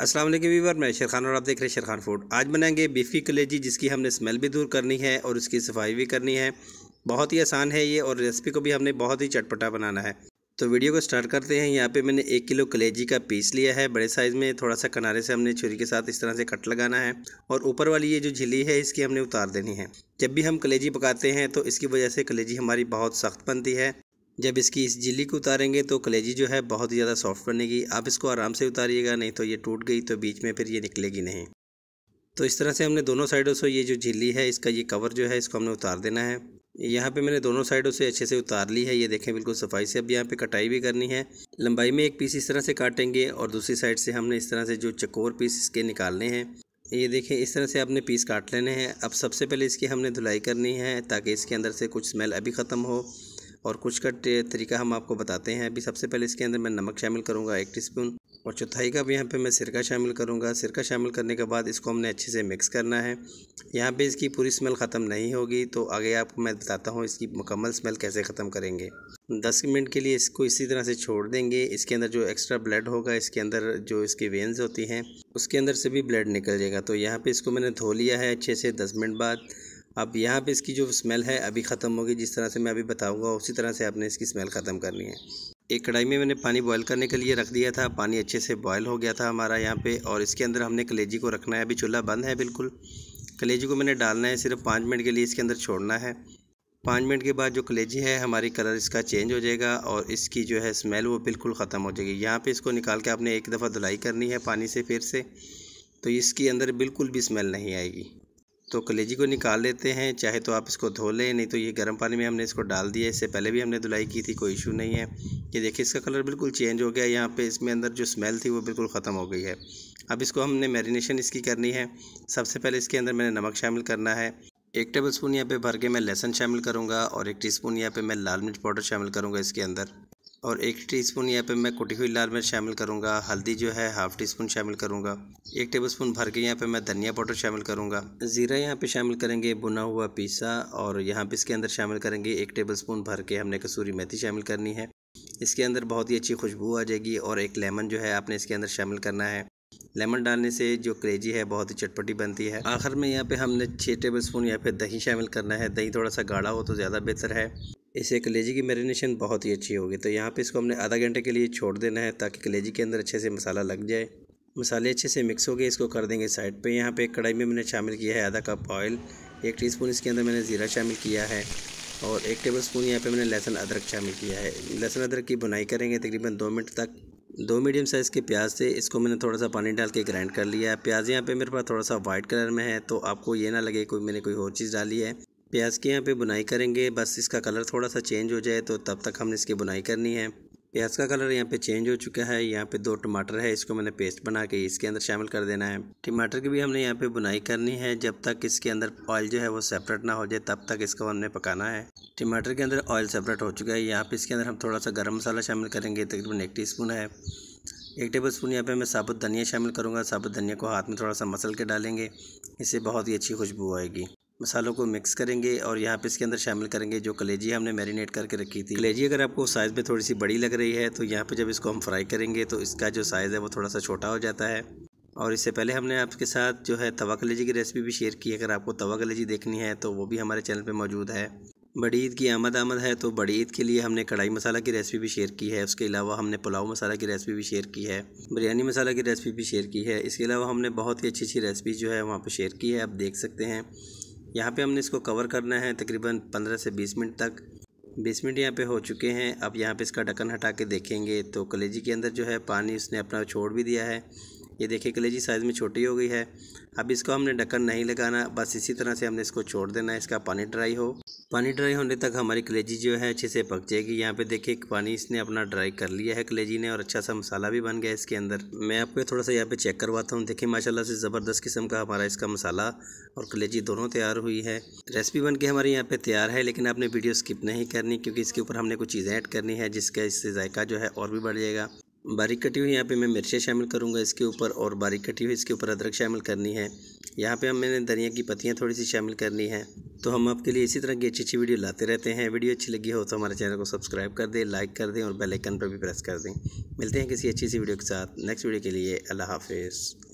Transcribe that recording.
Aslam Weaver मैं शेर खान और आप देख रहे हैं शेर खान फूड आज बनाएंगे बीफी कलेजी जिसकी हमने स्मेल भी दूर करनी है और उसकी सफाई भी करनी है बहुत ही आसान है ये और रेसिपी को भी हमने बहुत ही चटपटा बनाना है तो वीडियो को स्टार्ट करते हैं यहाँ पे मैंने एक किलो कलेजी का पीस लिया है बड़े साइज़ में थोड़ा सा किनारे से हमने छुरी के साथ इस तरह से कट लगाना है और ऊपर वाली ये जो झिली है इसकी हमने उतार देनी है जब भी हम कलेजी पकाते हैं तो इसकी वजह से कलेजी हमारी बहुत सख्त बनती है जब इसकी इस झिल्ली को उतारेंगे तो कलेजी जो है बहुत ही ज़्यादा सॉफ्ट बनेगी आप इसको आराम से उतारिएगा नहीं तो ये टूट गई तो बीच में फिर ये निकलेगी नहीं तो इस तरह से हमने दोनों साइडों से ये जो झिल्ली है इसका ये कवर जो है इसको हमने उतार देना है यहाँ पे मैंने दोनों साइडों से अच्छे से उतार ली है ये देखें बिल्कुल सफाई से अब यहाँ पे कटाई भी करनी है लंबाई में एक पीस इस तरह से काटेंगे और दूसरी साइड से हमने इस तरह से जो चकोर पीस इसके निकालने हैं ये देखें इस तरह से आपने पीस काट लेने हैं अब सबसे पहले इसकी हमने धुलाई करनी है ताकि इसके अंदर से कुछ स्मेल अभी ख़त्म हो और कुछ का तरीका हम आपको बताते हैं अभी सबसे पहले इसके अंदर मैं नमक शामिल करूँगा एक स्पून और चौथाई का भी यहाँ पर मैं सिरका शामिल करूँगा सिरका शामिल करने के बाद इसको हमने अच्छे से मिक्स करना है यहाँ पर इसकी पूरी स्मेल ख़त्म नहीं होगी तो आगे आपको मैं बताता हूँ इसकी मुकम्मल स्मेल कैसे ख़त्म करेंगे दस मिनट के लिए इसको इसी तरह से छोड़ देंगे इसके अंदर जो एक्स्ट्रा ब्लड होगा इसके अंदर जो इसकी वेंस होती हैं उसके अंदर से भी ब्लड निकल जाएगा तो यहाँ पर इसको मैंने धो लिया है अच्छे से दस मिनट बाद अब यहाँ पे इसकी जो स्मेल है अभी ख़त्म होगी जिस तरह से मैं अभी बताऊँगा उसी तरह से आपने इसकी स्मेल ख़त्म करनी है एक कढ़ाई में मैंने पानी बॉयल करने के लिए रख दिया था पानी अच्छे से बॉयल हो गया था हमारा यहाँ पे और इसके अंदर हमने कलेजी को रखना है अभी चूल्हा बंद है बिल्कुल कलेजी को मैंने डालना है सिर्फ पाँच मिनट के लिए इसके अंदर छोड़ना है पाँच मिनट के बाद जो कलेजी है हमारी कलर इसका चेंज हो जाएगा और इसकी जो है स्मेल वो बिल्कुल ख़त्म हो जाएगी यहाँ पे इसको निकाल के आपने एक दफ़ा धुलाई करनी है पानी से फिर से तो इसके अंदर बिल्कुल भी स्मेल नहीं आएगी तो कलेजी को निकाल लेते हैं चाहे तो आप इसको धो लें नहीं तो ये गर्म पानी में हमने इसको डाल दिया इससे पहले भी हमने धुलाई की थी कोई इशू नहीं है ये देखिए इसका कलर बिल्कुल चेंज हो गया यहाँ पे इसमें अंदर जो स्मेल थी वो बिल्कुल ख़त्म हो गई है अब इसको हमने मैरिनेशन इसकी करनी है सबसे पहले इसके अंदर मैंने नमक शामिल करना है एक टेबल स्पून यहाँ पर भर के मैं लहसन शामिल करूँगा और एक टी स्पून यहाँ पर मैं लाल मिर्च पाउडर शामिल करूँगा इसके अंदर और एक टी स्पून यहाँ पे मैं कुटी हुई लाल मिर्च शामिल करूँगा हल्दी जो है हाफ़ टी स्पून शामिल करूँगा एक टेबल स्पून भर के यहाँ पे मैं धनिया पाउडर शामिल करूँगा ज़ीरा यहाँ पे शामिल करेंगे बुना हुआ पीसा और यहाँ पे इसके अंदर शामिल करेंगे एक टेबल स्पून भर के हमने कसूरी मेथी शामिल करनी है इसके अंदर बहुत ही अच्छी खुशबू आ जाएगी और एक लेमन जो है आपने इसके अंदर शामिल करना है लेमन डालने से जो क्रेजी है बहुत ही चटपटी बनती है आखिर में यहाँ पे हमने छः टेबल स्पून या फिर दही शामिल करना है दही थोड़ा सा गाढ़ा हो तो ज़्यादा बेहतर है इसे कलेजी की मैरिनेशन बहुत ही अच्छी होगी तो यहाँ पे इसको हमने आधा घंटे के लिए छोड़ देना है ताकि कलेजी के अंदर अच्छे से मसाला लग जाए मसाले अच्छे से मिक्स हो गए इसको कर देंगे साइड पे यहाँ पे कढ़ाई में मैंने शामिल किया है आधा कप ऑयल एक टीस्पून इसके अंदर मैंने ज़ीरा शामिल किया है और एक टेबल स्पून यहाँ पर मैंने लहसुन अदरक शामिल किया है लहसुन अदरक की बुनाई करेंगे तकरीबन दो मिनट तक दो मीडियम साइज़ के प्याज थे इसको मैंने थोड़ा सा पानी डाल के ग्राइंड कर लिया है प्याज यहाँ पे मेरे पास थोड़ा सा वाइट कलर में है तो आपको ये ना लगे कोई मैंने कोई और चीज़ डाली है प्याज की यहाँ पे बुनाई करेंगे बस इसका कलर थोड़ा सा चेंज हो जाए तो तब तक हमने इसकी बुनाई करनी है प्याज का कलर यहाँ पे चेंज हो चुका है यहाँ पे दो टमाटर है इसको मैंने पेस्ट बना के इसके अंदर शामिल कर देना है टमाटर की भी हमने यहाँ पे बुनाई करनी है जब तक इसके अंदर ऑयल जो है वो सेपरेट ना हो जाए तब तक इसको हमने पकाना है टमाटर के अंदर ऑयल सेपरेट हो चुका है यहाँ पे इसके अंदर हम थोड़ा सा गर्म मसाला शामिल करेंगे तकरीबन एक टी स्पून है एक टेबल स्पून यहाँ पर मैं साबुत धनिया शामिल करूँगा साबुत धनिया को हाथ में थोड़ा सा मसल के डालेंगे इससे बहुत ही अच्छी खुशबू आएगी मसालों को मिक्स करेंगे और यहाँ पे इसके अंदर शामिल करेंगे जो कलेजी हमने मैरिनेट करके रखी थी कलेजी अगर आपको साइज़ में थोड़ी सी बड़ी लग रही है तो यहाँ पे जब इसको हम फ्राई करेंगे तो इसका जो साइज़ है वो थोड़ा सा छोटा हो जाता है और इससे पहले हमने आपके साथ जो है तवा कलेजी की रेसिपी भी शेयर की अगर आपको तवा कलेजी देखनी है तो वो भी हमारे चैनल पर मौजूद है बड़ी ईद की आमद आमद है तो बड़ी ईद के लिए हमने कढ़ाई मसाला की रेसिपी भी शेयर की है उसके अलावा हमने पुलाव मसाला की रेसिपी भी शेयर की है बिरयानी मसाला की रेसिपी भी शेयर की है इसके अलावा हमने बहुत ही अच्छी अच्छी रेसिपी जो है वहाँ पर शेयर की है आप देख सकते हैं यहाँ पे हमने इसको कवर करना है तकरीबन पंद्रह से बीस मिनट तक बीस मिनट यहाँ पे हो चुके हैं अब यहाँ पे इसका ढक्कन हटा के देखेंगे तो कलेजी के अंदर जो है पानी उसने अपना छोड़ भी दिया है ये देखिए कलेजी साइज़ में छोटी हो गई है अब इसको हमने ढक्कन नहीं लगाना बस इसी तरह से हमने इसको छोड़ देना है इसका पानी ड्राई हो पानी ड्राई होने तक हमारी कलेजी जो है अच्छे से पक जाएगी यहाँ पे देखिए पानी इसने अपना ड्राई कर लिया है कलेजी ने और अच्छा सा मसाला भी बन गया इसके अंदर मैं आपको थोड़ा सा यहाँ पे चेक करवाता हूँ देखिए माशाल्लाह से ज़बरदस्त किस्म का हमारा इसका मसाला और कलेजी दोनों तैयार हुई है रेसिपी बन के हमारे यहाँ पर तैयार है लेकिन आपने वीडियो स्किप नहीं करनी क्योंकि इसके ऊपर हमने कुछ चीज़ें ऐड करनी है जिसका इससे जायका जो है और भी बढ़ जाएगा बारीक कटी हुई यहाँ पे मैं मिर्चें शामिल करूँगा इसके ऊपर और बारीक कटी हुई इसके ऊपर अदरक शामिल करनी है यहाँ पे हम मैंने धनिया की पत्तियाँ थोड़ी सी शामिल करनी है तो हम आपके लिए इसी तरह की अच्छी अच्छी वीडियो लाते रहते हैं वीडियो अच्छी लगी हो तो हमारे चैनल को सब्सक्राइब कर दें लाइक कर दें और बेलाइकन पर भी प्रेस कर दें मिलते हैं किसी अच्छी सी वीडियो के साथ नेक्स्ट वीडियो के लिए अल्लाह हाफिज़